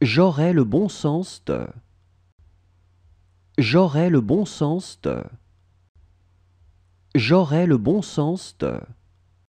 J'aurai le bon sens de. J'aurai le bon sens de. J'aurai le bon sens de.